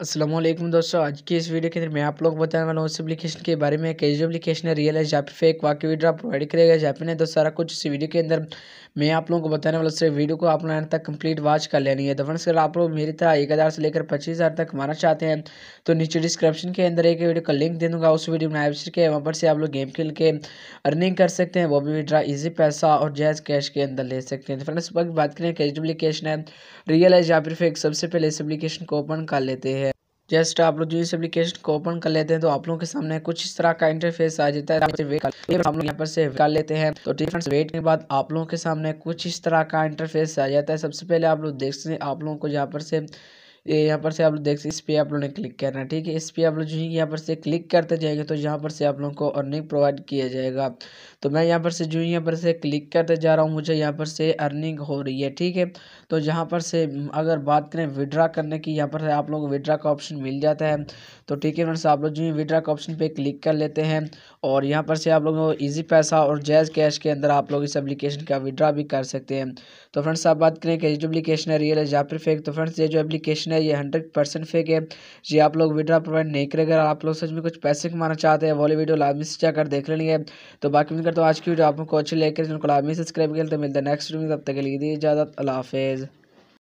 असलम दोस्तों आज की इस वीडियो के अंदर मैं आप लोग बताने वाला हूँ उस एप्लीकेशन के बारे में कैसे एप्लीकेशन है रियल है जहाँ पे फेक वाकई वीडियो प्रोवाइड करेगा जहाँ पे नहीं तो सारा कुछ इस वीडियो के अंदर मैं आप लोगों को बताने वाला तो सिर्फ वीडियो को आप लोग तक कंप्लीट वॉच कर लेनी है तो फ्रेंड्स अगर आप लोग मेरी तरह एक हज़ार से लेकर पच्चीस हज़ार तक माना चाहते हैं तो नीचे डिस्क्रिप्शन के अंदर एक वीडियो का लिंक दे दूँगा उस वीडियो में आई के वहाँ पर से आप लोग गेम खेल के अर्निंग कर सकते हैं वो भी विड्रा ईजी पैसा और जैज कैश के अंदर ले सकते हैं तो फ्रेंड्स बात करें कैश एप्लीकेशन है रियल है या फिर फेक सबसे पहले इस एप्लीकेशन को ओपन कर लेते हैं जस्ट आप लोग जो इस एप्लीकेशन को ओपन कर लेते हैं तो आप लोगों के सामने कुछ इस तरह का इंटरफेस आ जाता है हम तो लोग यहाँ पर से कर लेते हैं तो डिफ्रेंस वेट के बाद आप लोगों के सामने कुछ इस तरह का इंटरफेस आ जाता है सबसे पहले आप लोग देख सकते हैं आप लोगों को यहाँ पर से ये यहाँ पर से आप लोग देख सकते इस पर आप लोगों ने क्लिक करना है ठीक है इस पर आप लोग जो है यहाँ पर से क्लिक करते जाएंगे तो यहाँ पर से आप लोगों को अर्निंग प्रोवाइड किया जाएगा तो मैं यहाँ पर से जो यहाँ पर से क्लिक करते जा रहा हूँ मुझे यहाँ पर से अर्निंग हो रही है ठीक है तो यहाँ पर से अगर बात करें विड्रा करने की यहाँ पर आप लोग विड्रा का ऑप्शन मिल जाता है तो ठीक है फ्रेंड्स आप लोग जो है विड्रा का ऑप्शन पर क्लिक कर लेते हैं और यहाँ पर से आप लोग ईजी पैसा और जैज़ कैश के अंदर आप लोग इस एप्लीकेशन का विड्रा भी कर सकते हैं तो फ्रेंड्स आप बात करें कि जो एप्लीकेशन है रियल है या फिर फेक तो फ्रेंड्स ये जो एप्लीकेशन है है ये हंड्रेड परसेंट फेक है ये आप लोग विड्रा प्रोवाइड नहीं करेंगे अगर आप लोग सच में कुछ पैसे कमाना चाहते हैं वाली वीडियो लाभ से जाकर देख लेनी है तो बाकी मिलकर तो आज की वीडियो आपको अच्छी लेकर जिनको लाभ सब्सक्राइब कर तो मिलता है नेक्स्ट वीडियो तब तक के लिए इजाज़त अल्लाह हाफिज़